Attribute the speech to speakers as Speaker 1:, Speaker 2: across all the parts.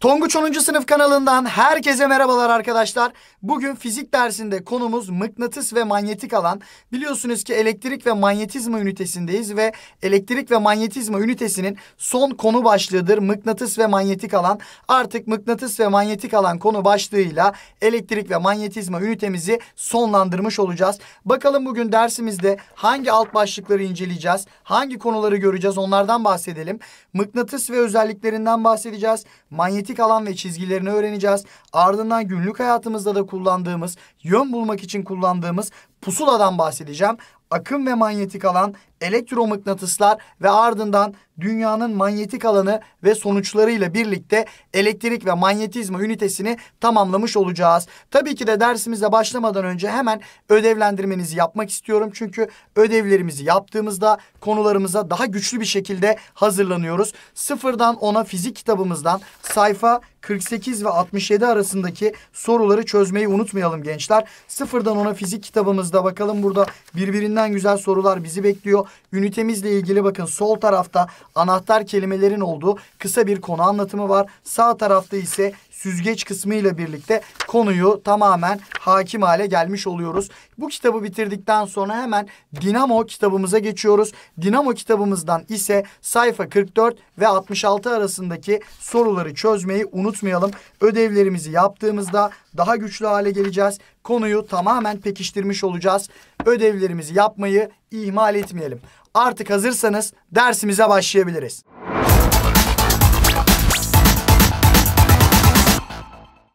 Speaker 1: Tonguç 10. sınıf kanalından herkese merhabalar arkadaşlar. Bugün fizik dersinde konumuz mıknatıs ve manyetik alan. Biliyorsunuz ki elektrik ve manyetizma ünitesindeyiz ve elektrik ve manyetizma ünitesinin son konu başlığıdır mıknatıs ve manyetik alan. Artık mıknatıs ve manyetik alan konu başlığıyla elektrik ve manyetizma ünitemizi sonlandırmış olacağız. Bakalım bugün dersimizde hangi alt başlıkları inceleyeceğiz, hangi konuları göreceğiz onlardan bahsedelim. Mıknatıs ve özelliklerinden bahsedeceğiz. Manyetik manyetik alan ve çizgilerini öğreneceğiz. Ardından günlük hayatımızda da kullandığımız, yön bulmak için kullandığımız pusuladan bahsedeceğim. Akım ve manyetik alan elektromıknatıslar ve ardından dünyanın manyetik alanı ve sonuçlarıyla birlikte elektrik ve manyetizma ünitesini tamamlamış olacağız. Tabii ki de dersimize başlamadan önce hemen ödevlendirmenizi yapmak istiyorum. Çünkü ödevlerimizi yaptığımızda konularımıza daha güçlü bir şekilde hazırlanıyoruz. Sıfırdan ona fizik kitabımızdan sayfa 48 ve 67 arasındaki soruları çözmeyi unutmayalım gençler. Sıfırdan ona fizik kitabımızda bakalım burada birbirinden güzel sorular bizi bekliyor. Ünitemizle ilgili bakın sol tarafta anahtar kelimelerin olduğu kısa bir konu anlatımı var. Sağ tarafta ise süzgeç kısmı ile birlikte konuyu tamamen hakim hale gelmiş oluyoruz. Bu kitabı bitirdikten sonra hemen Dinamo kitabımıza geçiyoruz. Dinamo kitabımızdan ise sayfa 44 ve 66 arasındaki soruları çözmeyi unutmayalım. Ödevlerimizi yaptığımızda daha güçlü hale geleceğiz. Konuyu tamamen pekiştirmiş olacağız. Ödevlerimizi yapmayı ihmal etmeyelim. Artık hazırsanız dersimize başlayabiliriz.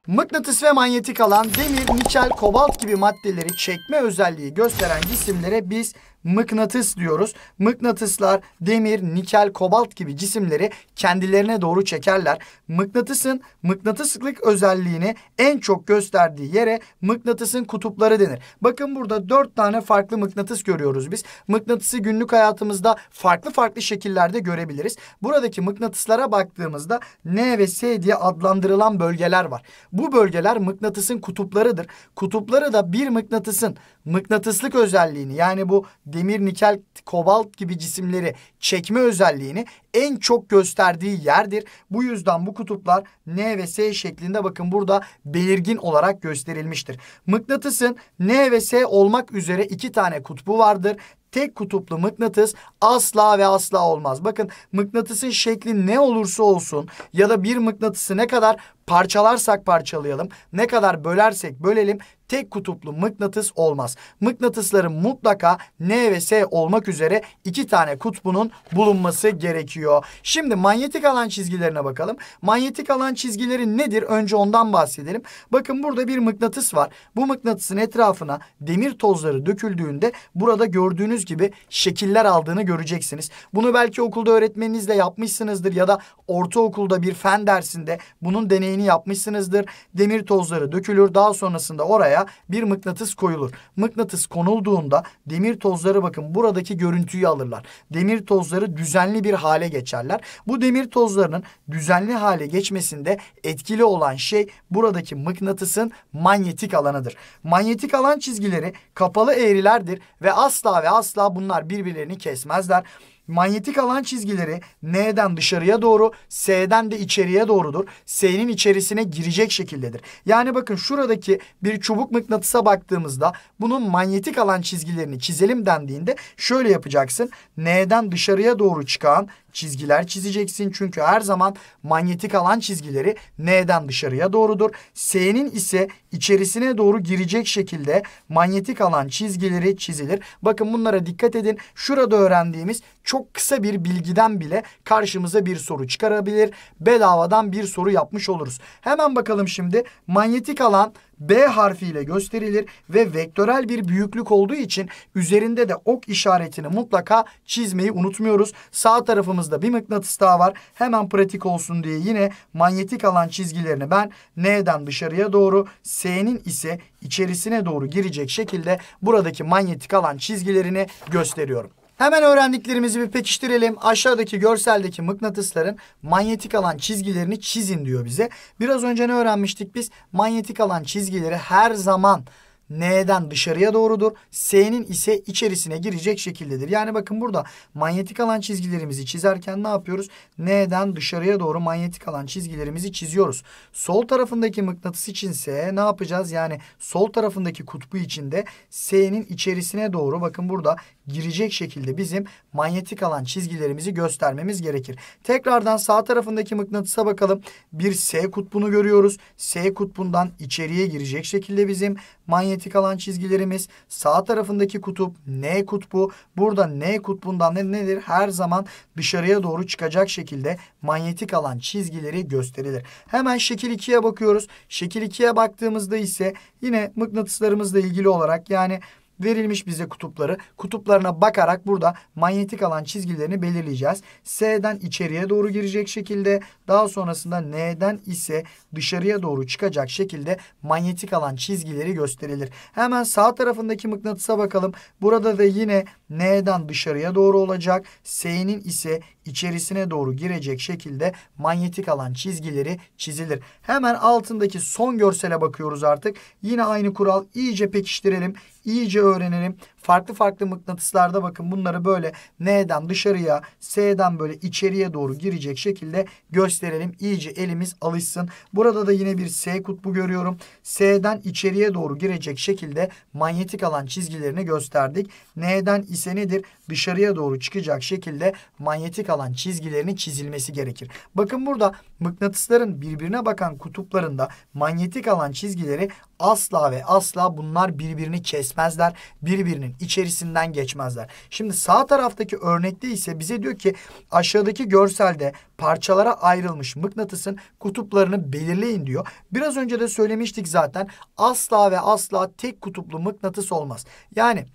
Speaker 1: Mıknatıs ve manyetik alan, demir, nikel, kobalt gibi maddeleri çekme özelliği gösteren cisimlere biz mıknatıs diyoruz. Mıknatıslar demir, nikel, kobalt gibi cisimleri kendilerine doğru çekerler. Mıknatısın mıknatıslık özelliğini en çok gösterdiği yere mıknatısın kutupları denir. Bakın burada dört tane farklı mıknatıs görüyoruz biz. Mıknatısı günlük hayatımızda farklı farklı şekillerde görebiliriz. Buradaki mıknatıslara baktığımızda N ve S diye adlandırılan bölgeler var. Bu bölgeler mıknatısın kutuplarıdır. Kutupları da bir mıknatısın mıknatıslık özelliğini yani bu demir, nikel, kobalt gibi cisimleri çekme özelliğini en çok gösterdiği yerdir. Bu yüzden bu kutuplar N ve S şeklinde bakın burada belirgin olarak gösterilmiştir. Mıknatısın N ve S olmak üzere iki tane kutbu vardır tek kutuplu mıknatıs asla ve asla olmaz. Bakın mıknatısın şekli ne olursa olsun ya da bir mıknatısı ne kadar parçalarsak parçalayalım, ne kadar bölersek bölelim tek kutuplu mıknatıs olmaz. Mıknatısların mutlaka N ve S olmak üzere iki tane kutbunun bulunması gerekiyor. Şimdi manyetik alan çizgilerine bakalım. Manyetik alan çizgileri nedir? Önce ondan bahsedelim. Bakın burada bir mıknatıs var. Bu mıknatısın etrafına demir tozları döküldüğünde burada gördüğünüz gibi şekiller aldığını göreceksiniz. Bunu belki okulda öğretmeninizle yapmışsınızdır ya da ortaokulda bir fen dersinde bunun deneyimi örneğini yapmışsınızdır. Demir tozları dökülür. Daha sonrasında oraya bir mıknatıs koyulur. Mıknatıs konulduğunda demir tozları bakın buradaki görüntüyü alırlar. Demir tozları düzenli bir hale geçerler. Bu demir tozlarının düzenli hale geçmesinde etkili olan şey buradaki mıknatısın manyetik alanıdır. Manyetik alan çizgileri kapalı eğrilerdir ve asla ve asla bunlar birbirlerini kesmezler. Manyetik alan çizgileri N'den dışarıya doğru, S'den de içeriye doğrudur. S'nin içerisine girecek şekildedir. Yani bakın şuradaki bir çubuk mıknatısa baktığımızda bunun manyetik alan çizgilerini çizelim dendiğinde şöyle yapacaksın. N'den dışarıya doğru çıkan çizgiler çizeceksin. Çünkü her zaman manyetik alan çizgileri N'den dışarıya doğrudur. S'nin ise içerisine doğru girecek şekilde manyetik alan çizgileri çizilir. Bakın bunlara dikkat edin. Şurada öğrendiğimiz çok kısa bir bilgiden bile karşımıza bir soru çıkarabilir. Bedavadan bir soru yapmış oluruz. Hemen bakalım şimdi manyetik alan B harfiyle gösterilir ve vektörel bir büyüklük olduğu için üzerinde de ok işaretini mutlaka çizmeyi unutmuyoruz. Sağ tarafımızda bir mıknatıs daha var. Hemen pratik olsun diye yine manyetik alan çizgilerini ben N'den dışarıya doğru, S'nin ise içerisine doğru girecek şekilde buradaki manyetik alan çizgilerini gösteriyorum. Hemen öğrendiklerimizi bir pekiştirelim. Aşağıdaki görseldeki mıknatısların manyetik alan çizgilerini çizin diyor bize. Biraz önce ne öğrenmiştik biz? Manyetik alan çizgileri her zaman N'den dışarıya doğrudur. S'nin ise içerisine girecek şekildedir. Yani bakın burada manyetik alan çizgilerimizi çizerken ne yapıyoruz? N'den dışarıya doğru manyetik alan çizgilerimizi çiziyoruz. Sol tarafındaki mıknatıs içinse ne yapacağız? Yani sol tarafındaki kutbu içinde S'nin içerisine doğru bakın burada girecek şekilde bizim manyetik alan çizgilerimizi göstermemiz gerekir. Tekrardan sağ tarafındaki mıknatısa bakalım. Bir S kutbunu görüyoruz. S kutbundan içeriye girecek şekilde bizim manyetik alan çizgilerimiz. Sağ tarafındaki kutup N kutbu. Burada N kutbundan ne nedir? Her zaman dışarıya doğru çıkacak şekilde manyetik alan çizgileri gösterilir. Hemen şekil 2'ye bakıyoruz. Şekil 2'ye baktığımızda ise yine mıknatıslarımızla ilgili olarak yani verilmiş bize kutupları. Kutuplarına bakarak burada manyetik alan çizgilerini belirleyeceğiz. S'den içeriye doğru girecek şekilde daha sonrasında N'den ise dışarıya doğru çıkacak şekilde manyetik alan çizgileri gösterilir. Hemen sağ tarafındaki mıknatısa bakalım. Burada da yine N'den dışarıya doğru olacak. S'nin ise içerisine doğru girecek şekilde manyetik alan çizgileri çizilir. Hemen altındaki son görsele bakıyoruz artık. Yine aynı kural iyice pekiştirelim, iyice öğrenelim farklı farklı mıknatıslarda bakın bunları böyle N'den dışarıya S'den böyle içeriye doğru girecek şekilde gösterelim. İyice elimiz alışsın. Burada da yine bir S kutbu görüyorum. S'den içeriye doğru girecek şekilde manyetik alan çizgilerini gösterdik. N'den ise nedir? Dışarıya doğru çıkacak şekilde manyetik alan çizgilerinin çizilmesi gerekir. Bakın burada Mıknatısların birbirine bakan kutuplarında manyetik alan çizgileri asla ve asla bunlar birbirini kesmezler. Birbirinin içerisinden geçmezler. Şimdi sağ taraftaki örnekte ise bize diyor ki aşağıdaki görselde parçalara ayrılmış mıknatısın kutuplarını belirleyin diyor. Biraz önce de söylemiştik zaten asla ve asla tek kutuplu mıknatıs olmaz. Yani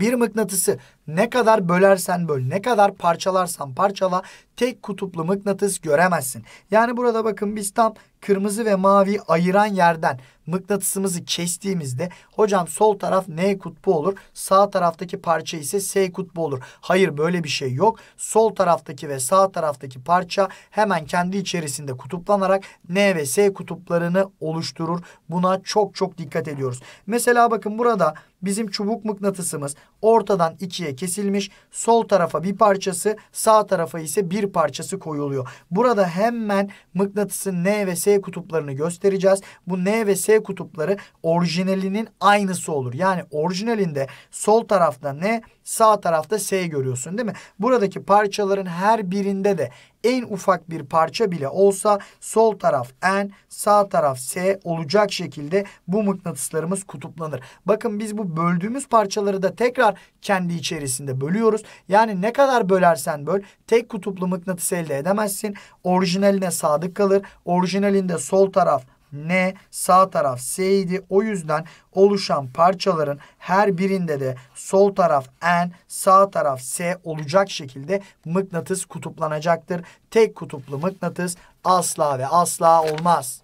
Speaker 1: bir mıknatısı ne kadar bölersen böl, ne kadar parçalarsan parçala tek kutuplu mıknatıs göremezsin. Yani burada bakın biz tam kırmızı ve mavi ayıran yerden mıknatısımızı kestiğimizde hocam sol taraf N kutbu olur. Sağ taraftaki parça ise S kutbu olur. Hayır böyle bir şey yok. Sol taraftaki ve sağ taraftaki parça hemen kendi içerisinde kutuplanarak N ve S kutuplarını oluşturur. Buna çok çok dikkat ediyoruz. Mesela bakın burada bizim çubuk mıknatısımız ortadan ikiye kesilmiş. Sol tarafa bir parçası, sağ tarafa ise bir parçası koyuluyor. Burada hemen mıknatısın N ve S kutuplarını göstereceğiz. Bu N ve S kutupları orijinalinin aynısı olur. Yani orijinalinde sol tarafta ne Sağ tarafta S görüyorsun değil mi? Buradaki parçaların her birinde de en ufak bir parça bile olsa sol taraf N, sağ taraf S olacak şekilde bu mıknatıslarımız kutuplanır. Bakın biz bu böldüğümüz parçaları da tekrar kendi içerisinde bölüyoruz. Yani ne kadar bölersen böl tek kutuplu mıknatıs elde edemezsin. Orijinaline sadık kalır. Orijinalinde sol taraf N sağ taraf S idi. O yüzden oluşan parçaların her birinde de sol taraf N sağ taraf S olacak şekilde mıknatıs kutuplanacaktır. Tek kutuplu mıknatıs asla ve asla olmaz.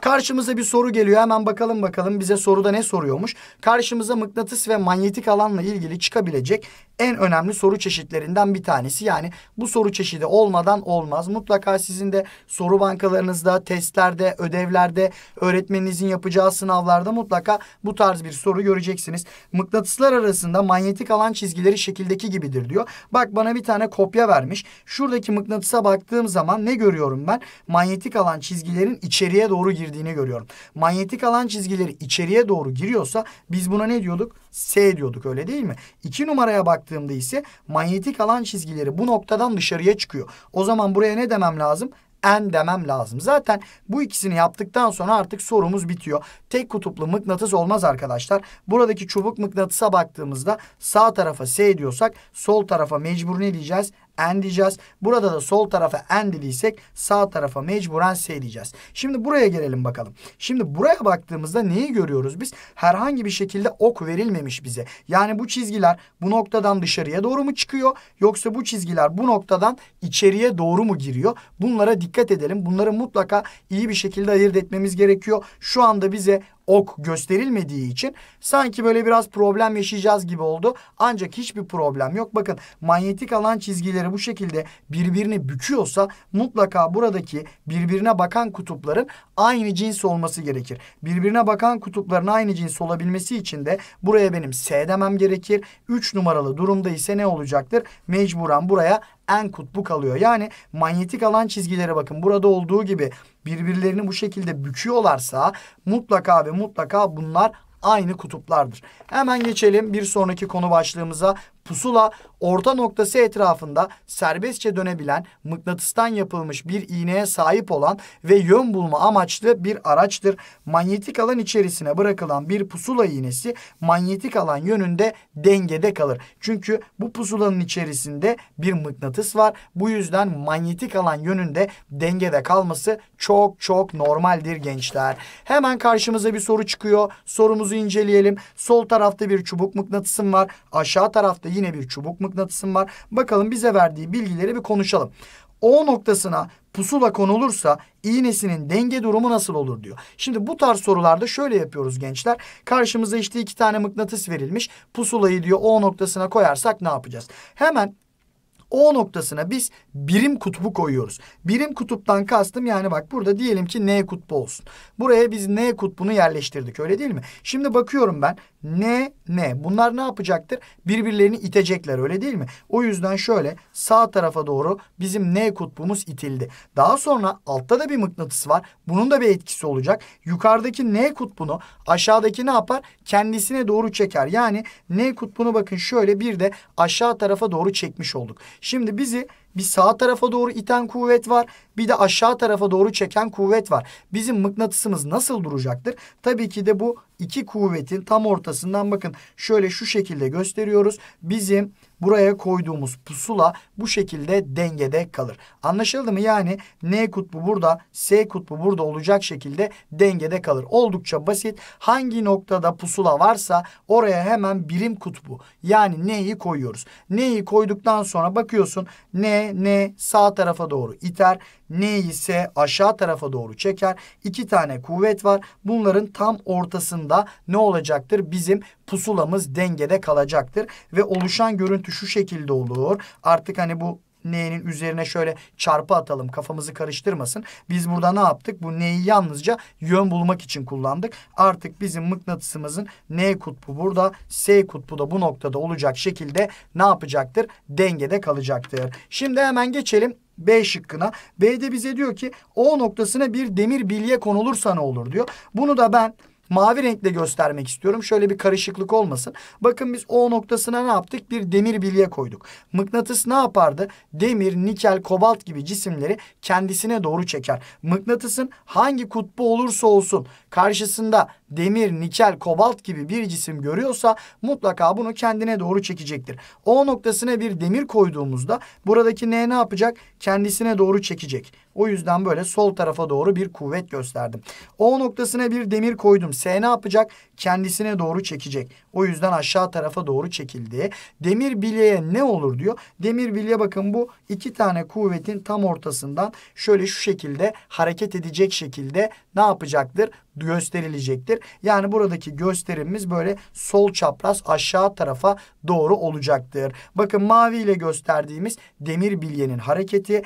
Speaker 1: Karşımıza bir soru geliyor. Hemen bakalım bakalım bize soruda ne soruyormuş. Karşımıza mıknatıs ve manyetik alanla ilgili çıkabilecek en önemli soru çeşitlerinden bir tanesi. Yani bu soru çeşidi olmadan olmaz. Mutlaka sizin de soru bankalarınızda, testlerde, ödevlerde, öğretmeninizin yapacağı sınavlarda mutlaka bu tarz bir soru göreceksiniz. Mıknatıslar arasında manyetik alan çizgileri şekildeki gibidir diyor. Bak bana bir tane kopya vermiş. Şuradaki mıknatısa baktığım zaman ne görüyorum ben? Manyetik alan çizgilerin içeriye doğru girdiğini girdiğini görüyorum. Manyetik alan çizgileri içeriye doğru giriyorsa biz buna ne diyorduk? S diyorduk öyle değil mi? 2 numaraya baktığımda ise manyetik alan çizgileri bu noktadan dışarıya çıkıyor. O zaman buraya ne demem lazım? N demem lazım. Zaten bu ikisini yaptıktan sonra artık sorumuz bitiyor. Tek kutuplu mıknatıs olmaz arkadaşlar. Buradaki çubuk mıknatısa baktığımızda sağ tarafa S diyorsak sol tarafa mecbur ne diyeceğiz? n diyeceğiz. Burada da sol tarafa n dediysek sağ tarafa mecburen s diyeceğiz. Şimdi buraya gelelim bakalım. Şimdi buraya baktığımızda neyi görüyoruz biz? Herhangi bir şekilde ok verilmemiş bize. Yani bu çizgiler bu noktadan dışarıya doğru mu çıkıyor? Yoksa bu çizgiler bu noktadan içeriye doğru mu giriyor? Bunlara dikkat edelim. Bunları mutlaka iyi bir şekilde ayırt etmemiz gerekiyor. Şu anda bize ok gösterilmediği için sanki böyle biraz problem yaşayacağız gibi oldu. Ancak hiçbir problem yok. Bakın manyetik alan çizgileri bu şekilde birbirini büküyorsa mutlaka buradaki birbirine bakan kutupların aynı cins olması gerekir. Birbirine bakan kutupların aynı cins olabilmesi için de buraya benim S demem gerekir. 3 numaralı durumda ise ne olacaktır? Mecburen buraya en kutbu kalıyor. Yani manyetik alan çizgileri bakın burada olduğu gibi birbirlerini bu şekilde büküyorlarsa mutlaka ve mutlaka bunlar aynı kutuplardır. Hemen geçelim bir sonraki konu başlığımıza. Pusula orta noktası etrafında serbestçe dönebilen mıknatıstan yapılmış bir iğneye sahip olan ve yön bulma amaçlı bir araçtır. Manyetik alan içerisine bırakılan bir pusula iğnesi manyetik alan yönünde dengede kalır. Çünkü bu pusulanın içerisinde bir mıknatıs var. Bu yüzden manyetik alan yönünde dengede kalması çok çok normaldir gençler. Hemen karşımıza bir soru çıkıyor. Sorumuzu inceleyelim. Sol tarafta bir çubuk mıknatısım var. Aşağı tarafta Yine bir çubuk mıknatısım var. Bakalım bize verdiği bilgileri bir konuşalım. O noktasına pusula konulursa iğnesinin denge durumu nasıl olur diyor. Şimdi bu tarz sorularda şöyle yapıyoruz gençler. Karşımıza işte iki tane mıknatıs verilmiş. Pusulayı diyor O noktasına koyarsak ne yapacağız? Hemen o noktasına biz birim kutbu koyuyoruz. Birim kutuptan kastım yani bak burada diyelim ki N kutbu olsun. Buraya biz N kutbunu yerleştirdik öyle değil mi? Şimdi bakıyorum ben N, N. Bunlar ne yapacaktır? Birbirlerini itecekler öyle değil mi? O yüzden şöyle sağ tarafa doğru bizim N kutbumuz itildi. Daha sonra altta da bir mıknatıs var. Bunun da bir etkisi olacak. Yukarıdaki N kutbunu aşağıdaki ne yapar? Kendisine doğru çeker. Yani N kutbunu bakın şöyle bir de aşağı tarafa doğru çekmiş olduk. Şimdi bizi bir sağ tarafa doğru iten kuvvet var. Bir de aşağı tarafa doğru çeken kuvvet var. Bizim mıknatısımız nasıl duracaktır? Tabii ki de bu iki kuvvetin tam ortasından bakın şöyle şu şekilde gösteriyoruz. Bizim buraya koyduğumuz pusula bu şekilde dengede kalır. Anlaşıldı mı? Yani N kutbu burada, S kutbu burada olacak şekilde dengede kalır. Oldukça basit. Hangi noktada pusula varsa oraya hemen birim kutbu yani N'yi koyuyoruz. N'yi koyduktan sonra bakıyorsun N, N sağ tarafa doğru iter neyse aşağı tarafa doğru çeker. İki tane kuvvet var. Bunların tam ortasında ne olacaktır? Bizim pusulamız dengede kalacaktır. Ve oluşan görüntü şu şekilde olur. Artık hani bu N'nin üzerine şöyle çarpı atalım kafamızı karıştırmasın. Biz burada ne yaptık? Bu N'yi yalnızca yön bulmak için kullandık. Artık bizim mıknatısımızın N kutbu burada S kutbu da bu noktada olacak şekilde ne yapacaktır? Dengede kalacaktır. Şimdi hemen geçelim B şıkkına. B de bize diyor ki O noktasına bir demir bilye konulursa ne olur diyor. Bunu da ben mavi renkle göstermek istiyorum. Şöyle bir karışıklık olmasın. Bakın biz O noktasına ne yaptık? Bir demir bilye koyduk. Mıknatıs ne yapardı? Demir, nikel, kobalt gibi cisimleri kendisine doğru çeker. Mıknatısın hangi kutbu olursa olsun karşısında demir, nikel, kobalt gibi bir cisim görüyorsa mutlaka bunu kendine doğru çekecektir. O noktasına bir demir koyduğumuzda buradaki N ne yapacak? Kendisine doğru çekecek. O yüzden böyle sol tarafa doğru bir kuvvet gösterdim. O noktasına bir demir koydum. S ne yapacak? Kendisine doğru çekecek. O yüzden aşağı tarafa doğru çekildi. Demir bileğe ne olur diyor. Demir bileğe bakın bu iki tane kuvvetin tam ortasından şöyle şu şekilde hareket edecek şekilde ne yapacaktır? gösterilecektir. Yani buradaki gösterimimiz böyle sol çapraz aşağı tarafa doğru olacaktır. Bakın mavi ile gösterdiğimiz demir bilyenin hareketi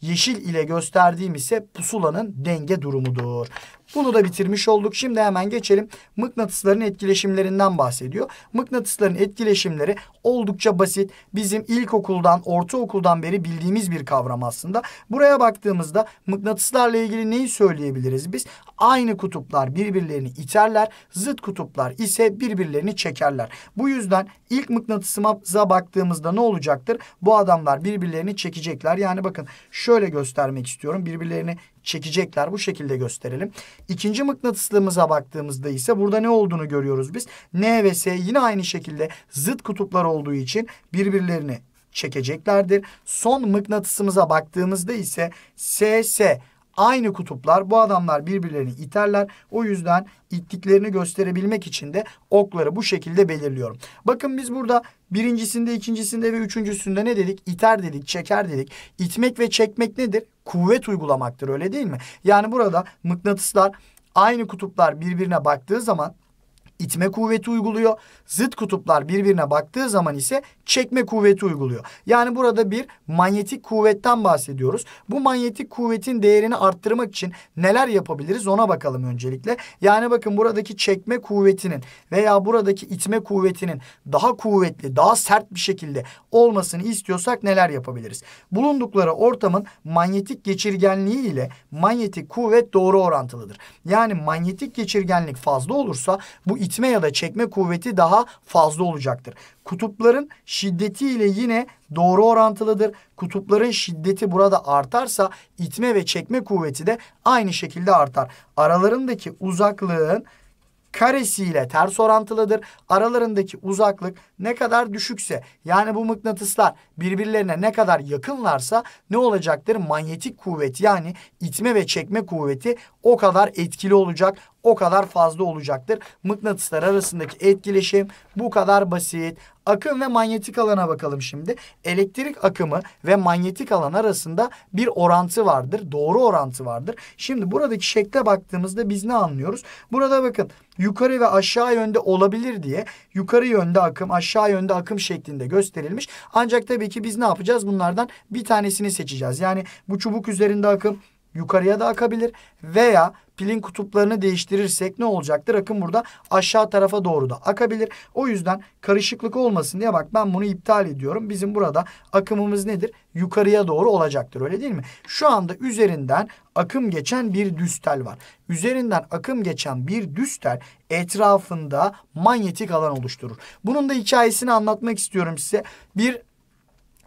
Speaker 1: Yeşil ile gösterdiğim ise pusulanın denge durumudur. Bunu da bitirmiş olduk. Şimdi hemen geçelim. Mıknatısların etkileşimlerinden bahsediyor. Mıknatısların etkileşimleri oldukça basit. Bizim ilkokuldan, ortaokuldan beri bildiğimiz bir kavram aslında. Buraya baktığımızda mıknatıslarla ilgili neyi söyleyebiliriz biz? Aynı kutuplar birbirlerini iterler. Zıt kutuplar ise birbirlerini çekerler. Bu yüzden ilk mıknatısıma baktığımızda ne olacaktır? Bu adamlar birbirlerini çekecekler. Yani bakın şöyle göstermek istiyorum. Birbirlerini çekecekler. Bu şekilde gösterelim. İkinci mıknatıslığımıza baktığımızda ise burada ne olduğunu görüyoruz biz. N ve S yine aynı şekilde zıt kutuplar olduğu için birbirlerini çekeceklerdir. Son mıknatısımıza baktığımızda ise SS aynı kutuplar. Bu adamlar birbirlerini iterler. O yüzden ittiklerini gösterebilmek için de okları bu şekilde belirliyorum. Bakın biz burada Birincisinde, ikincisinde ve üçüncüsünde ne dedik? İter dedik, çeker dedik. İtmek ve çekmek nedir? Kuvvet uygulamaktır öyle değil mi? Yani burada mıknatıslar aynı kutuplar birbirine baktığı zaman itme kuvveti uyguluyor. Zıt kutuplar birbirine baktığı zaman ise çekme kuvveti uyguluyor. Yani burada bir manyetik kuvvetten bahsediyoruz. Bu manyetik kuvvetin değerini arttırmak için neler yapabiliriz ona bakalım öncelikle. Yani bakın buradaki çekme kuvvetinin veya buradaki itme kuvvetinin daha kuvvetli, daha sert bir şekilde olmasını istiyorsak neler yapabiliriz? Bulundukları ortamın manyetik geçirgenliği ile manyetik kuvvet doğru orantılıdır. Yani manyetik geçirgenlik fazla olursa bu itme itme ya da çekme kuvveti daha fazla olacaktır. Kutupların şiddeti ile yine doğru orantılıdır. Kutupların şiddeti burada artarsa itme ve çekme kuvveti de aynı şekilde artar. Aralarındaki uzaklığın karesiyle ters orantılıdır. Aralarındaki uzaklık ne kadar düşükse yani bu mıknatıslar birbirlerine ne kadar yakınlarsa ne olacaktır? Manyetik kuvvet yani itme ve çekme kuvveti o kadar etkili olacak o kadar fazla olacaktır. Mıknatıslar arasındaki etkileşim bu kadar basit. Akım ve manyetik alana bakalım şimdi. Elektrik akımı ve manyetik alan arasında bir orantı vardır. Doğru orantı vardır. Şimdi buradaki şekle baktığımızda biz ne anlıyoruz? Burada bakın yukarı ve aşağı yönde olabilir diye yukarı yönde akım aşağı yönde akım şeklinde gösterilmiş. Ancak tabii ki biz ne yapacağız? Bunlardan bir tanesini seçeceğiz. Yani bu çubuk üzerinde akım yukarıya da akabilir veya pilin kutuplarını değiştirirsek ne olacaktır? Akım burada aşağı tarafa doğru da akabilir. O yüzden karışıklık olmasın diye bak ben bunu iptal ediyorum. Bizim burada akımımız nedir? Yukarıya doğru olacaktır öyle değil mi? Şu anda üzerinden akım geçen bir düstel var. Üzerinden akım geçen bir düstel etrafında manyetik alan oluşturur. Bunun da hikayesini anlatmak istiyorum size. Bir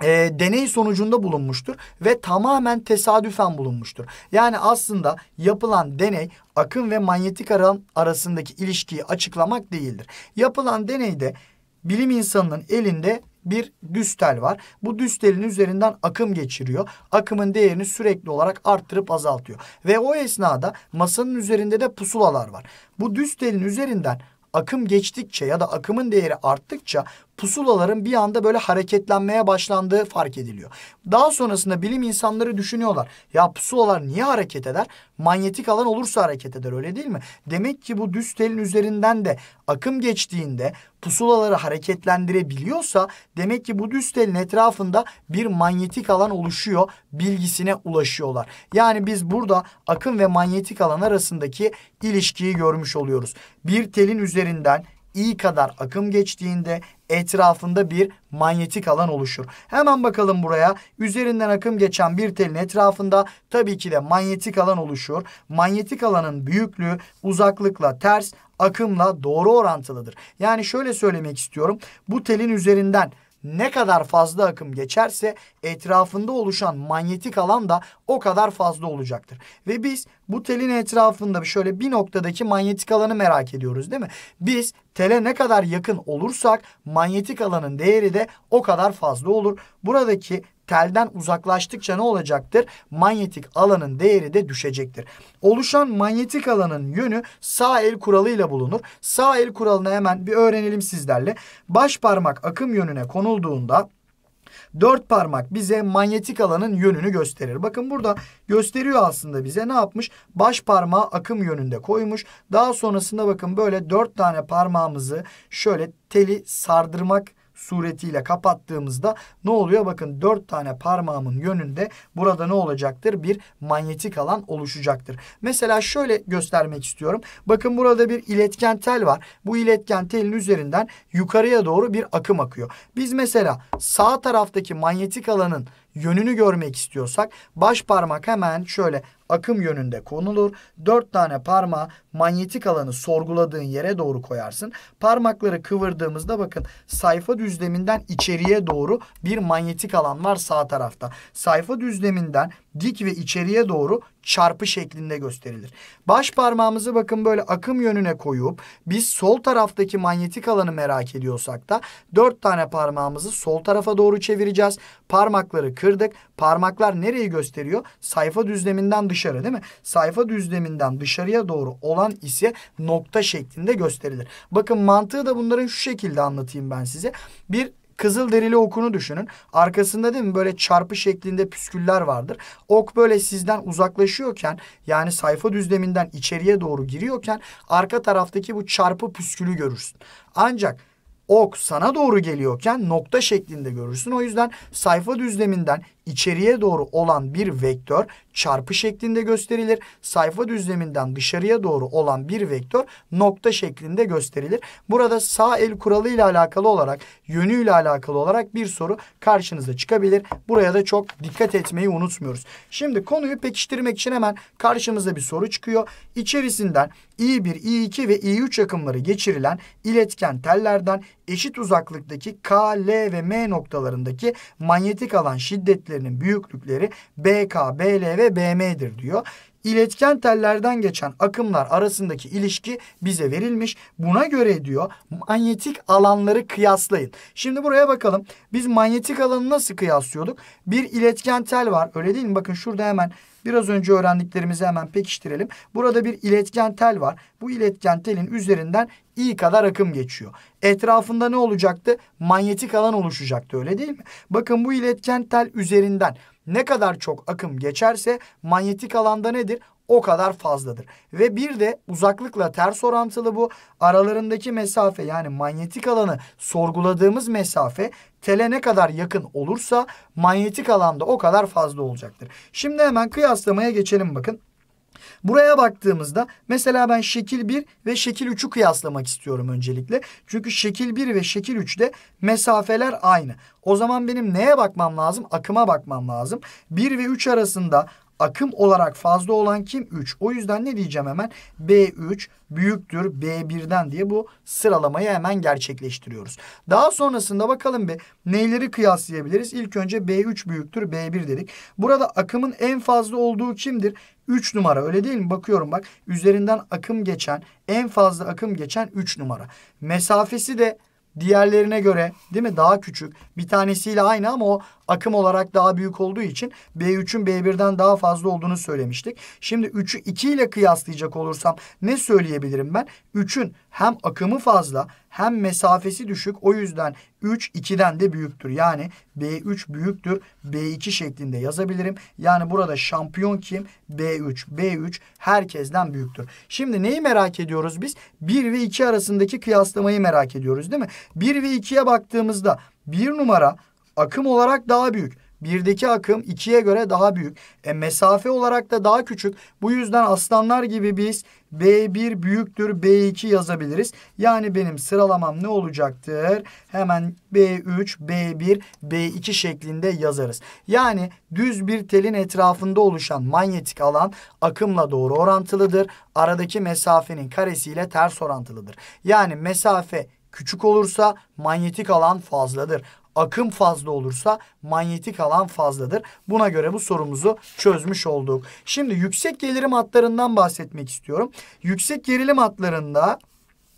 Speaker 1: e, deney sonucunda bulunmuştur ve tamamen tesadüfen bulunmuştur. Yani aslında yapılan deney akım ve manyetik alan arasındaki ilişkiyi açıklamak değildir. Yapılan deneyde bilim insanının elinde bir düz tel var. Bu düz telin üzerinden akım geçiriyor. Akımın değerini sürekli olarak arttırıp azaltıyor. Ve o esnada masanın üzerinde de pusulalar var. Bu düz telin üzerinden akım geçtikçe ya da akımın değeri arttıkça pusulaların bir anda böyle hareketlenmeye başlandığı fark ediliyor. Daha sonrasında bilim insanları düşünüyorlar. Ya pusulalar niye hareket eder? Manyetik alan olursa hareket eder öyle değil mi? Demek ki bu düz telin üzerinden de akım geçtiğinde pusulaları hareketlendirebiliyorsa demek ki bu düz telin etrafında bir manyetik alan oluşuyor bilgisine ulaşıyorlar. Yani biz burada akım ve manyetik alan arasındaki ilişkiyi görmüş oluyoruz. Bir telin üzerinden i kadar akım geçtiğinde etrafında bir manyetik alan oluşur. Hemen bakalım buraya. Üzerinden akım geçen bir telin etrafında tabii ki de manyetik alan oluşur. Manyetik alanın büyüklüğü uzaklıkla ters, akımla doğru orantılıdır. Yani şöyle söylemek istiyorum. Bu telin üzerinden ne kadar fazla akım geçerse etrafında oluşan manyetik alan da o kadar fazla olacaktır. Ve biz bu telin etrafında şöyle bir noktadaki manyetik alanı merak ediyoruz değil mi? Biz tele ne kadar yakın olursak manyetik alanın değeri de o kadar fazla olur. Buradaki telden uzaklaştıkça ne olacaktır? Manyetik alanın değeri de düşecektir. Oluşan manyetik alanın yönü sağ el kuralıyla bulunur. Sağ el kuralını hemen bir öğrenelim sizlerle. Baş parmak akım yönüne konulduğunda Dört parmak bize manyetik alanın yönünü gösterir. Bakın burada gösteriyor aslında bize ne yapmış? Baş parmağı akım yönünde koymuş. Daha sonrasında bakın böyle dört tane parmağımızı şöyle teli sardırmak suretiyle kapattığımızda ne oluyor? Bakın dört tane parmağımın yönünde burada ne olacaktır? Bir manyetik alan oluşacaktır. Mesela şöyle göstermek istiyorum. Bakın burada bir iletken tel var. Bu iletken telin üzerinden yukarıya doğru bir akım akıyor. Biz mesela sağ taraftaki manyetik alanın yönünü görmek istiyorsak baş parmak hemen şöyle akım yönünde konulur. Dört tane parmağı manyetik alanı sorguladığın yere doğru koyarsın. Parmakları kıvırdığımızda bakın sayfa düzleminden içeriye doğru bir manyetik alan var sağ tarafta. Sayfa düzleminden dik ve içeriye doğru çarpı şeklinde gösterilir. Baş parmağımızı bakın böyle akım yönüne koyup biz sol taraftaki manyetik alanı merak ediyorsak da dört tane parmağımızı sol tarafa doğru çevireceğiz. Parmakları kıvırdığımızda kırdık. Parmaklar nereyi gösteriyor? Sayfa düzleminden dışarı değil mi? Sayfa düzleminden dışarıya doğru olan ise nokta şeklinde gösterilir. Bakın mantığı da bunların şu şekilde anlatayım ben size. Bir Kızıl derili okunu düşünün. Arkasında değil mi böyle çarpı şeklinde püsküller vardır. Ok böyle sizden uzaklaşıyorken yani sayfa düzleminden içeriye doğru giriyorken arka taraftaki bu çarpı püskülü görürsün. Ancak ok sana doğru geliyorken nokta şeklinde görürsün. O yüzden sayfa düzleminden içeriye doğru olan bir vektör çarpı şeklinde gösterilir. Sayfa düzleminden dışarıya doğru olan bir vektör nokta şeklinde gösterilir. Burada sağ el kuralı ile alakalı olarak, yönüyle alakalı olarak bir soru karşınıza çıkabilir. Buraya da çok dikkat etmeyi unutmuyoruz. Şimdi konuyu pekiştirmek için hemen karşımıza bir soru çıkıyor. İçerisinden i1, i2 ve i3 akımları geçirilen iletken tellerden eşit uzaklıktaki K, L ve M noktalarındaki manyetik alan şiddetli eşlerinin büyüklükleri BK, BL ve BM'dir diyor. İletken tellerden geçen akımlar arasındaki ilişki bize verilmiş. Buna göre diyor manyetik alanları kıyaslayın. Şimdi buraya bakalım. Biz manyetik alanı nasıl kıyaslıyorduk? Bir iletken tel var öyle değil mi? Bakın şurada hemen Biraz önce öğrendiklerimizi hemen pekiştirelim. Burada bir iletken tel var. Bu iletken telin üzerinden i kadar akım geçiyor. Etrafında ne olacaktı? Manyetik alan oluşacaktı öyle değil mi? Bakın bu iletken tel üzerinden ne kadar çok akım geçerse manyetik alanda nedir? o kadar fazladır. Ve bir de uzaklıkla ters orantılı bu aralarındaki mesafe yani manyetik alanı sorguladığımız mesafe tele ne kadar yakın olursa manyetik alanda o kadar fazla olacaktır. Şimdi hemen kıyaslamaya geçelim bakın. Buraya baktığımızda mesela ben şekil 1 ve şekil 3'ü kıyaslamak istiyorum öncelikle. Çünkü şekil 1 ve şekil 3'te mesafeler aynı. O zaman benim neye bakmam lazım? Akıma bakmam lazım. 1 ve 3 arasında Akım olarak fazla olan kim? 3. O yüzden ne diyeceğim hemen? B3 büyüktür B1'den diye bu sıralamayı hemen gerçekleştiriyoruz. Daha sonrasında bakalım bir neyleri kıyaslayabiliriz? İlk önce B3 büyüktür B1 dedik. Burada akımın en fazla olduğu kimdir? 3 numara öyle değil mi? Bakıyorum bak üzerinden akım geçen en fazla akım geçen 3 numara. Mesafesi de diğerlerine göre değil mi daha küçük. Bir tanesiyle aynı ama o akım olarak daha büyük olduğu için B3'ün B1'den daha fazla olduğunu söylemiştik. Şimdi 3'ü 2 ile kıyaslayacak olursam ne söyleyebilirim ben? 3'ün hem akımı fazla hem mesafesi düşük o yüzden 3 2'den de büyüktür. Yani B3 büyüktür B2 şeklinde yazabilirim. Yani burada şampiyon kim? B3. B3 herkesten büyüktür. Şimdi neyi merak ediyoruz biz? 1 ve 2 arasındaki kıyaslamayı merak ediyoruz değil mi? 1 ve 2'ye baktığımızda 1 numara akım olarak daha büyük. Birdeki akım ikiye göre daha büyük. E, mesafe olarak da daha küçük. Bu yüzden aslanlar gibi biz B1 büyüktür B2 yazabiliriz. Yani benim sıralamam ne olacaktır? Hemen B3, B1, B2 şeklinde yazarız. Yani düz bir telin etrafında oluşan manyetik alan akımla doğru orantılıdır. Aradaki mesafenin karesiyle ters orantılıdır. Yani mesafe küçük olursa manyetik alan fazladır akım fazla olursa manyetik alan fazladır. Buna göre bu sorumuzu çözmüş olduk. Şimdi yüksek gerilim hatlarından bahsetmek istiyorum. Yüksek gerilim hatlarında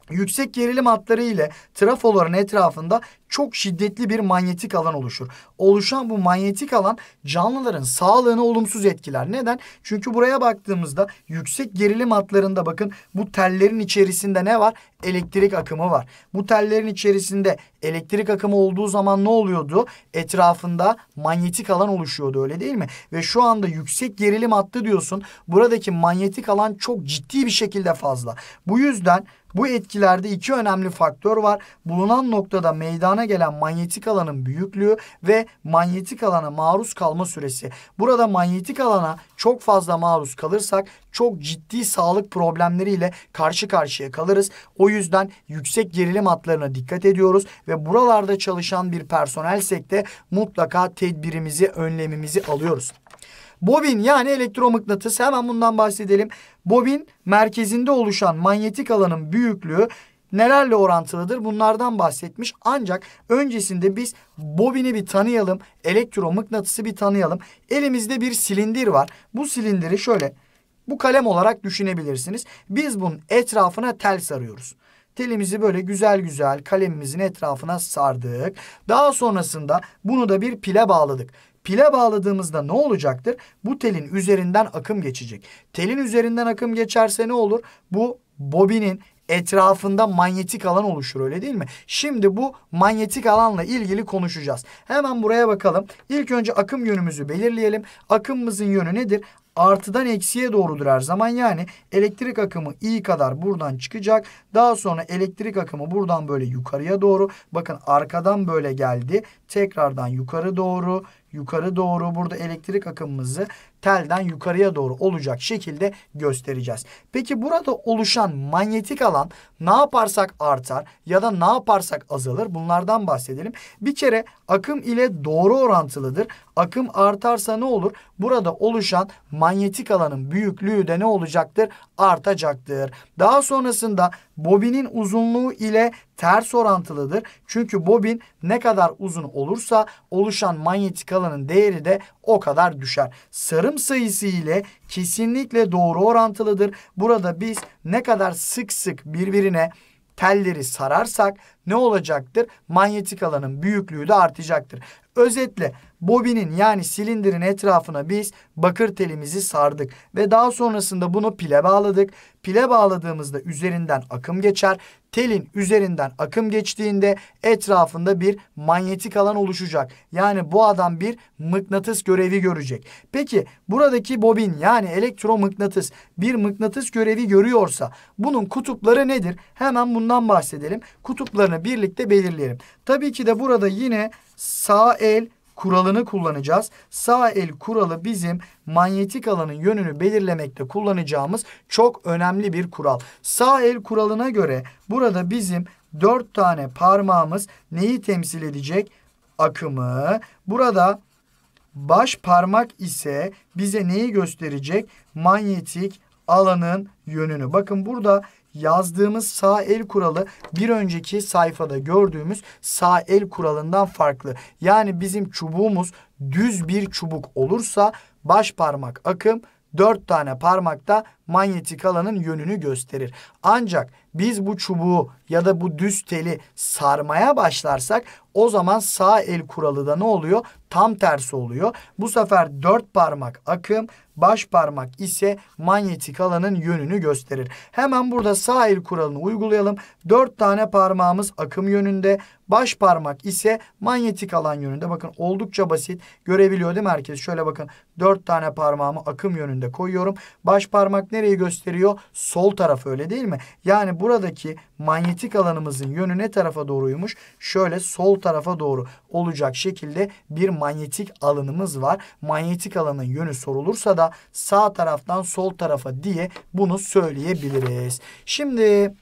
Speaker 1: yüksek gerilim hatları ile trafoların etrafında çok şiddetli bir manyetik alan oluşur. Oluşan bu manyetik alan canlıların sağlığını olumsuz etkiler. Neden? Çünkü buraya baktığımızda yüksek gerilim hatlarında bakın bu tellerin içerisinde ne var? Elektrik akımı var. Bu tellerin içerisinde elektrik akımı olduğu zaman ne oluyordu? Etrafında manyetik alan oluşuyordu öyle değil mi? Ve şu anda yüksek gerilim hattı diyorsun. Buradaki manyetik alan çok ciddi bir şekilde fazla. Bu yüzden bu etkilerde iki önemli faktör var. Bulunan noktada meydana gelen manyetik alanın büyüklüğü ve manyetik alana maruz kalma süresi. Burada manyetik alana çok fazla maruz kalırsak çok ciddi sağlık problemleriyle karşı karşıya kalırız. O yüzden yüksek gerilim hatlarına dikkat ediyoruz ve buralarda çalışan bir personelsek de mutlaka tedbirimizi, önlemimizi alıyoruz. Bobin yani elektromıknatıs hemen bundan bahsedelim. Bobin merkezinde oluşan manyetik alanın büyüklüğü nelerle orantılıdır bunlardan bahsetmiş. Ancak öncesinde biz bobini bir tanıyalım. Elektromıknatısı bir tanıyalım. Elimizde bir silindir var. Bu silindiri şöyle bu kalem olarak düşünebilirsiniz. Biz bunun etrafına tel sarıyoruz. Telimizi böyle güzel güzel kalemimizin etrafına sardık. Daha sonrasında bunu da bir pile bağladık. Pile bağladığımızda ne olacaktır? Bu telin üzerinden akım geçecek. Telin üzerinden akım geçerse ne olur? Bu bobinin etrafında manyetik alan oluşur öyle değil mi? Şimdi bu manyetik alanla ilgili konuşacağız. Hemen buraya bakalım. İlk önce akım yönümüzü belirleyelim. Akımımızın yönü nedir? artıdan eksiye doğrudur her zaman. Yani elektrik akımı i kadar buradan çıkacak. Daha sonra elektrik akımı buradan böyle yukarıya doğru. Bakın arkadan böyle geldi. Tekrardan yukarı doğru yukarı doğru burada elektrik akımımızı telden yukarıya doğru olacak şekilde göstereceğiz. Peki burada oluşan manyetik alan ne yaparsak artar ya da ne yaparsak azalır bunlardan bahsedelim. Bir kere akım ile doğru orantılıdır. Akım artarsa ne olur? Burada oluşan manyetik alanın büyüklüğü de ne olacaktır? Artacaktır. Daha sonrasında bobinin uzunluğu ile ters orantılıdır. Çünkü bobin ne kadar uzun olursa oluşan manyetik alanın değeri de o kadar düşer. Sarım sayısı ile kesinlikle doğru orantılıdır. Burada biz ne kadar sık sık birbirine telleri sararsak ne olacaktır? Manyetik alanın büyüklüğü de artacaktır. Özetle Bobinin yani silindirin etrafına biz bakır telimizi sardık ve daha sonrasında bunu pile bağladık. Pile bağladığımızda üzerinden akım geçer. Telin üzerinden akım geçtiğinde etrafında bir manyetik alan oluşacak. Yani bu adam bir mıknatıs görevi görecek. Peki buradaki bobin yani elektromıknatıs bir mıknatıs görevi görüyorsa bunun kutupları nedir? Hemen bundan bahsedelim. Kutuplarını birlikte belirleyelim. Tabii ki de burada yine sağ el kuralını kullanacağız. Sağ el kuralı bizim manyetik alanın yönünü belirlemekte kullanacağımız çok önemli bir kural. Sağ el kuralına göre burada bizim dört tane parmağımız neyi temsil edecek? Akımı. Burada baş parmak ise bize neyi gösterecek? Manyetik alanın yönünü. Bakın burada yazdığımız sağ el kuralı bir önceki sayfada gördüğümüz sağ el kuralından farklı. Yani bizim çubuğumuz düz bir çubuk olursa baş parmak akım 4 tane parmakta manyetik alanın yönünü gösterir. Ancak biz bu çubuğu ya da bu düz teli sarmaya başlarsak o zaman sağ el kuralı da ne oluyor? Tam tersi oluyor. Bu sefer dört parmak akım, baş parmak ise manyetik alanın yönünü gösterir. Hemen burada sağ el kuralını uygulayalım. Dört tane parmağımız akım yönünde, baş parmak ise manyetik alan yönünde. Bakın oldukça basit. Görebiliyor değil mi herkes? Şöyle bakın. Dört tane parmağımı akım yönünde koyuyorum. Baş parmak nereyi gösteriyor? Sol taraf öyle değil mi? Yani buradaki manyetik alanımızın yönü ne tarafa doğruymuş? Şöyle sol tarafa doğru olacak şekilde bir manyetik alanımız var. Manyetik alanın yönü sorulursa da sağ taraftan sol tarafa diye bunu söyleyebiliriz. Şimdi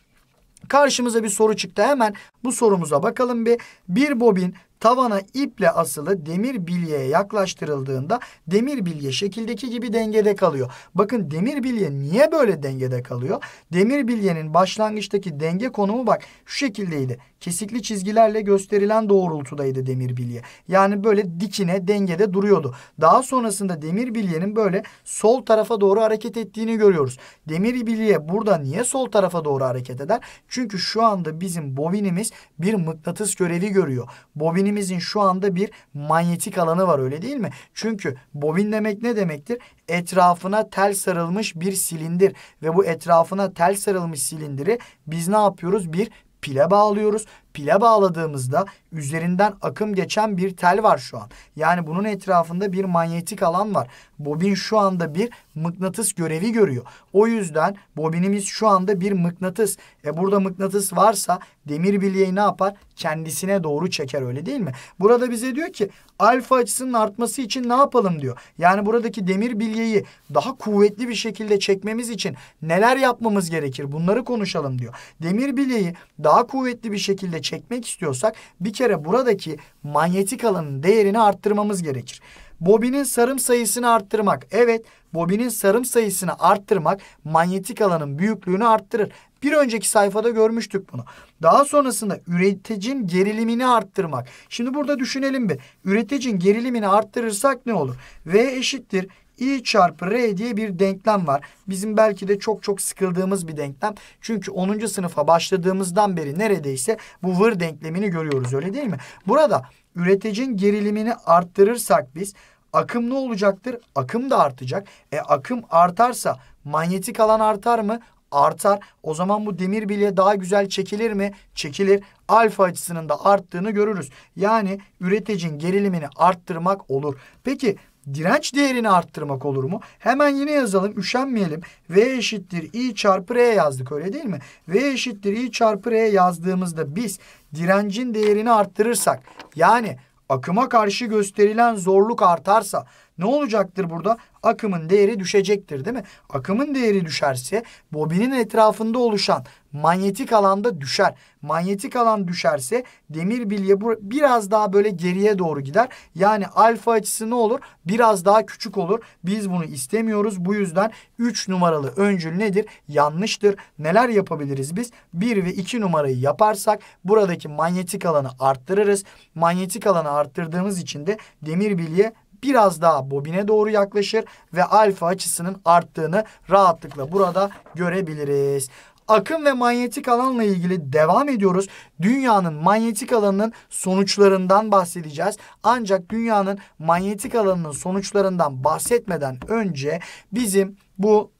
Speaker 1: karşımıza bir soru çıktı. Hemen bu sorumuza bakalım bir. Bir bobin tavana iple asılı demir bilyeye yaklaştırıldığında demir bilye şekildeki gibi dengede kalıyor. Bakın demir bilye niye böyle dengede kalıyor? Demir bilyenin başlangıçtaki denge konumu bak şu şekildeydi. Kesikli çizgilerle gösterilen doğrultudaydı demir bilye. Yani böyle dikine dengede duruyordu. Daha sonrasında demir bilyenin böyle sol tarafa doğru hareket ettiğini görüyoruz. Demir bilye burada niye sol tarafa doğru hareket eder? Çünkü şu anda bizim bobinimiz bir mıknatıs görevi görüyor. Bobinin beynimizin şu anda bir manyetik alanı var öyle değil mi? Çünkü bobin demek ne demektir? Etrafına tel sarılmış bir silindir ve bu etrafına tel sarılmış silindiri biz ne yapıyoruz? Bir pile bağlıyoruz pile bağladığımızda üzerinden akım geçen bir tel var şu an. Yani bunun etrafında bir manyetik alan var. Bobin şu anda bir mıknatıs görevi görüyor. O yüzden bobinimiz şu anda bir mıknatıs. E burada mıknatıs varsa demir bilyeyi ne yapar? Kendisine doğru çeker öyle değil mi? Burada bize diyor ki alfa açısının artması için ne yapalım diyor. Yani buradaki demir bilyeyi daha kuvvetli bir şekilde çekmemiz için neler yapmamız gerekir? Bunları konuşalım diyor. Demir bilyeyi daha kuvvetli bir şekilde çekmek istiyorsak bir kere buradaki manyetik alanın değerini arttırmamız gerekir. Bobinin sarım sayısını arttırmak. Evet, bobinin sarım sayısını arttırmak manyetik alanın büyüklüğünü arttırır. Bir önceki sayfada görmüştük bunu. Daha sonrasında üreticin gerilimini arttırmak. Şimdi burada düşünelim bir. Üreticin gerilimini arttırırsak ne olur? V eşittir i çarpı r diye bir denklem var. Bizim belki de çok çok sıkıldığımız bir denklem. Çünkü 10. sınıfa başladığımızdan beri neredeyse bu vır denklemini görüyoruz öyle değil mi? Burada üretecin gerilimini arttırırsak biz akım ne olacaktır? Akım da artacak. E akım artarsa manyetik alan artar mı? Artar. O zaman bu demir bile daha güzel çekilir mi? Çekilir. Alfa açısının da arttığını görürüz. Yani üretecin gerilimini arttırmak olur. Peki direnç değerini arttırmak olur mu? Hemen yine yazalım üşenmeyelim. V eşittir I çarpı R yazdık öyle değil mi? V eşittir I çarpı R yazdığımızda biz direncin değerini arttırırsak yani akıma karşı gösterilen zorluk artarsa ne olacaktır burada? akımın değeri düşecektir değil mi? Akımın değeri düşerse bobinin etrafında oluşan manyetik alanda düşer. Manyetik alan düşerse demir bilye biraz daha böyle geriye doğru gider. Yani alfa açısı ne olur? Biraz daha küçük olur. Biz bunu istemiyoruz. Bu yüzden 3 numaralı öncül nedir? Yanlıştır. Neler yapabiliriz biz? 1 ve 2 numarayı yaparsak buradaki manyetik alanı arttırırız. Manyetik alanı arttırdığımız için de demir bilye biraz daha bobine doğru yaklaşır ve alfa açısının arttığını rahatlıkla burada görebiliriz akım ve manyetik alanla ilgili devam ediyoruz. Dünyanın manyetik alanının sonuçlarından bahsedeceğiz. Ancak dünyanın manyetik alanının sonuçlarından bahsetmeden önce bizim bu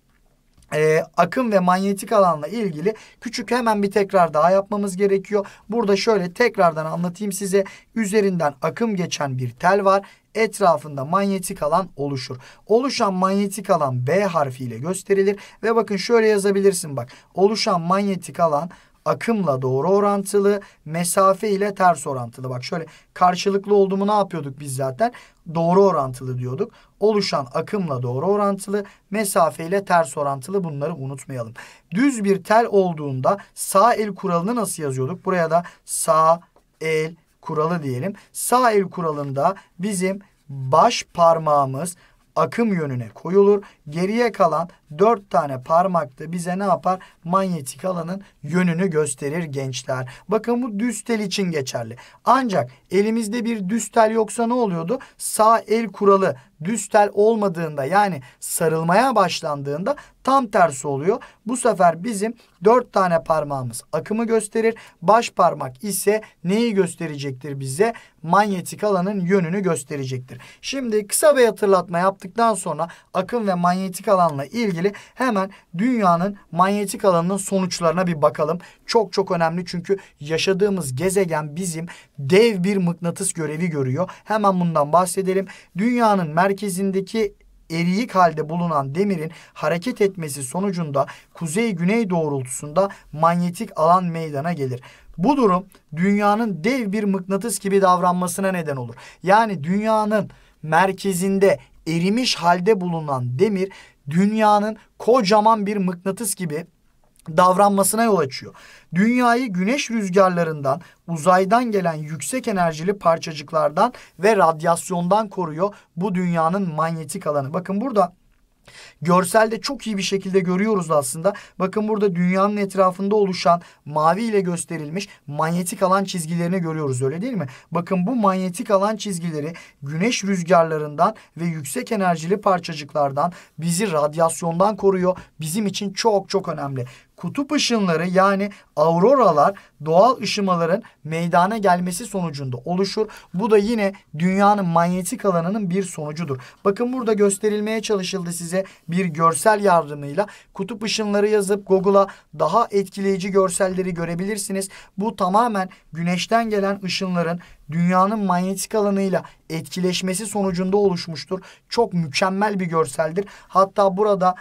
Speaker 1: e, akım ve manyetik alanla ilgili küçük hemen bir tekrar daha yapmamız gerekiyor. Burada şöyle tekrardan anlatayım size. Üzerinden akım geçen bir tel var etrafında manyetik alan oluşur. Oluşan manyetik alan B harfiyle gösterilir ve bakın şöyle yazabilirsin bak. Oluşan manyetik alan akımla doğru orantılı, mesafe ile ters orantılı. Bak şöyle karşılıklı olduğumu ne yapıyorduk biz zaten? Doğru orantılı diyorduk. Oluşan akımla doğru orantılı, mesafe ile ters orantılı bunları unutmayalım. Düz bir tel olduğunda sağ el kuralını nasıl yazıyorduk? Buraya da sağ el kuralı diyelim. Sağ el kuralında bizim baş parmağımız akım yönüne koyulur. Geriye kalan Dört tane parmakta bize ne yapar? Manyetik alanın yönünü gösterir gençler. Bakın bu düz tel için geçerli. Ancak elimizde bir düz tel yoksa ne oluyordu? Sağ el kuralı düz tel olmadığında yani sarılmaya başlandığında tam tersi oluyor. Bu sefer bizim dört tane parmağımız akımı gösterir. Baş parmak ise neyi gösterecektir bize? Manyetik alanın yönünü gösterecektir. Şimdi kısa bir hatırlatma yaptıktan sonra akım ve manyetik alanla ilgili ilgili hemen dünyanın manyetik alanının sonuçlarına bir bakalım. Çok çok önemli çünkü yaşadığımız gezegen bizim dev bir mıknatıs görevi görüyor. Hemen bundan bahsedelim. Dünyanın merkezindeki eriyik halde bulunan demirin hareket etmesi sonucunda kuzey-güney doğrultusunda manyetik alan meydana gelir. Bu durum dünyanın dev bir mıknatıs gibi davranmasına neden olur. Yani dünyanın merkezinde erimiş halde bulunan demir dünyanın kocaman bir mıknatıs gibi davranmasına yol açıyor. Dünyayı güneş rüzgarlarından, uzaydan gelen yüksek enerjili parçacıklardan ve radyasyondan koruyor bu dünyanın manyetik alanı. Bakın burada Görselde çok iyi bir şekilde görüyoruz aslında. Bakın burada dünyanın etrafında oluşan mavi ile gösterilmiş manyetik alan çizgilerini görüyoruz öyle değil mi? Bakın bu manyetik alan çizgileri güneş rüzgarlarından ve yüksek enerjili parçacıklardan bizi radyasyondan koruyor. Bizim için çok çok önemli kutup ışınları yani auroralar doğal ışımaların meydana gelmesi sonucunda oluşur. Bu da yine dünyanın manyetik alanının bir sonucudur. Bakın burada gösterilmeye çalışıldı size bir görsel yardımıyla. Kutup ışınları yazıp Google'a daha etkileyici görselleri görebilirsiniz. Bu tamamen güneşten gelen ışınların dünyanın manyetik alanıyla etkileşmesi sonucunda oluşmuştur. Çok mükemmel bir görseldir. Hatta burada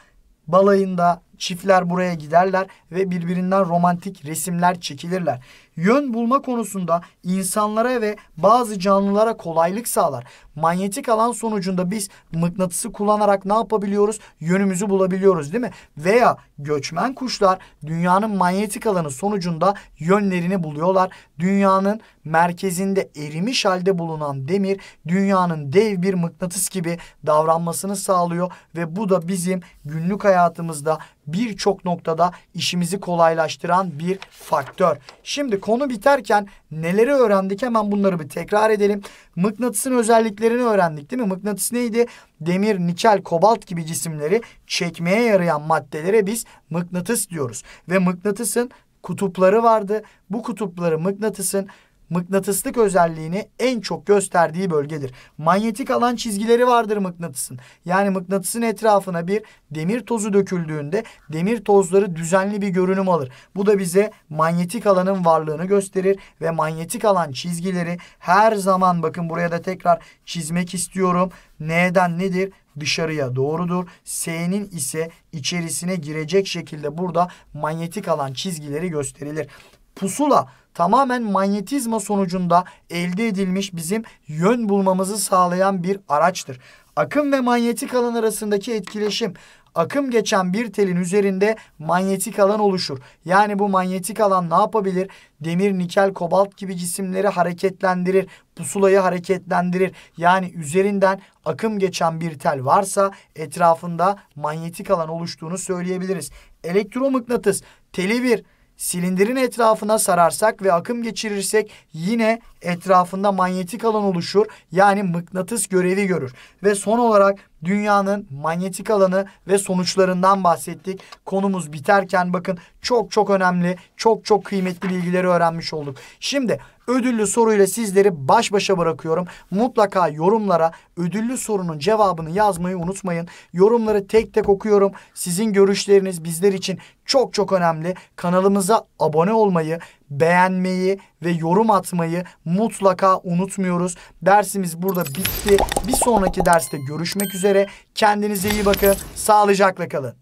Speaker 1: balayında Çiftler buraya giderler ve birbirinden romantik resimler çekilirler. Yön bulma konusunda insanlara ve bazı canlılara kolaylık sağlar. Manyetik alan sonucunda biz mıknatısı kullanarak ne yapabiliyoruz? Yönümüzü bulabiliyoruz değil mi? Veya göçmen kuşlar dünyanın manyetik alanı sonucunda yönlerini buluyorlar. Dünyanın merkezinde erimiş halde bulunan demir dünyanın dev bir mıknatıs gibi davranmasını sağlıyor ve bu da bizim günlük hayatımızda birçok noktada işimizi kolaylaştıran bir faktör. Şimdi konu biterken neleri öğrendik hemen bunları bir tekrar edelim. Mıknatısın özelliklerini öğrendik değil mi? Mıknatıs neydi? Demir, nikel, kobalt gibi cisimleri çekmeye yarayan maddelere biz mıknatıs diyoruz. Ve mıknatısın kutupları vardı. Bu kutupları mıknatısın mıknatıslık özelliğini en çok gösterdiği bölgedir. Manyetik alan çizgileri vardır mıknatısın. Yani mıknatısın etrafına bir demir tozu döküldüğünde demir tozları düzenli bir görünüm alır. Bu da bize manyetik alanın varlığını gösterir ve manyetik alan çizgileri her zaman bakın buraya da tekrar çizmek istiyorum. Neden nedir? dışarıya doğrudur. S'nin ise içerisine girecek şekilde burada manyetik alan çizgileri gösterilir. Pusula tamamen manyetizma sonucunda elde edilmiş bizim yön bulmamızı sağlayan bir araçtır. Akım ve manyetik alan arasındaki etkileşim akım geçen bir telin üzerinde manyetik alan oluşur. Yani bu manyetik alan ne yapabilir? Demir, nikel, kobalt gibi cisimleri hareketlendirir, pusulayı hareketlendirir. Yani üzerinden akım geçen bir tel varsa etrafında manyetik alan oluştuğunu söyleyebiliriz. Elektromıknatıs teli bir silindirin etrafına sararsak ve akım geçirirsek yine etrafında manyetik alan oluşur. Yani mıknatıs görevi görür. Ve son olarak dünyanın manyetik alanı ve sonuçlarından bahsettik. Konumuz biterken bakın çok çok önemli, çok çok kıymetli bilgileri öğrenmiş olduk. Şimdi Ödüllü soruyla sizleri baş başa bırakıyorum. Mutlaka yorumlara ödüllü sorunun cevabını yazmayı unutmayın. Yorumları tek tek okuyorum. Sizin görüşleriniz bizler için çok çok önemli. Kanalımıza abone olmayı, beğenmeyi ve yorum atmayı mutlaka unutmuyoruz. Dersimiz burada bitti. Bir sonraki derste görüşmek üzere. Kendinize iyi bakın. Sağlıcakla kalın.